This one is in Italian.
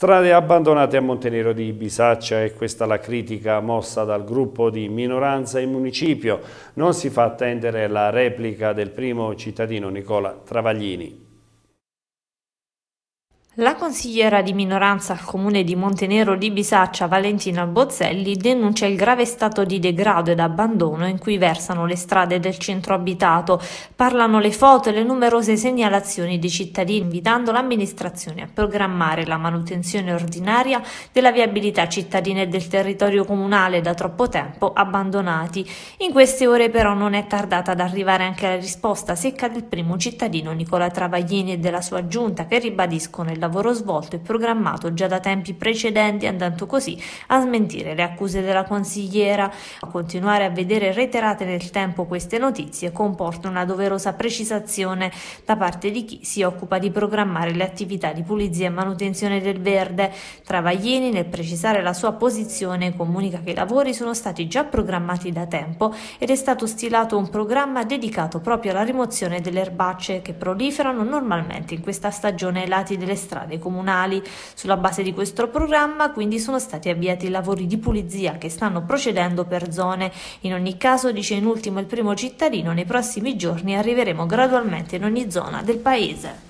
Strade abbandonate a Montenero di Bisaccia e questa la critica mossa dal gruppo di minoranza in municipio. Non si fa attendere la replica del primo cittadino Nicola Travaglini. La consigliera di minoranza al comune di Montenero di Bisaccia Valentina Bozzelli denuncia il grave stato di degrado ed abbandono in cui versano le strade del centro abitato. Parlano le foto e le numerose segnalazioni dei cittadini invitando l'amministrazione a programmare la manutenzione ordinaria della viabilità cittadina e del territorio comunale da troppo tempo abbandonati. In queste ore però non è tardata ad arrivare anche la risposta secca del primo cittadino Nicola Travaglini e della sua giunta che ribadiscono il lavoro lavoro svolto e programmato già da tempi precedenti, andando così a smentire le accuse della consigliera. A continuare a vedere reiterate nel tempo queste notizie comporta una doverosa precisazione da parte di chi si occupa di programmare le attività di pulizia e manutenzione del verde. Travaglieni, nel precisare la sua posizione, comunica che i lavori sono stati già programmati da tempo ed è stato stilato un programma dedicato proprio alla rimozione delle erbacce che proliferano normalmente in questa stagione ai lati delle strade strade comunali. Sulla base di questo programma quindi sono stati avviati i lavori di pulizia che stanno procedendo per zone. In ogni caso, dice in ultimo il primo cittadino, nei prossimi giorni arriveremo gradualmente in ogni zona del paese.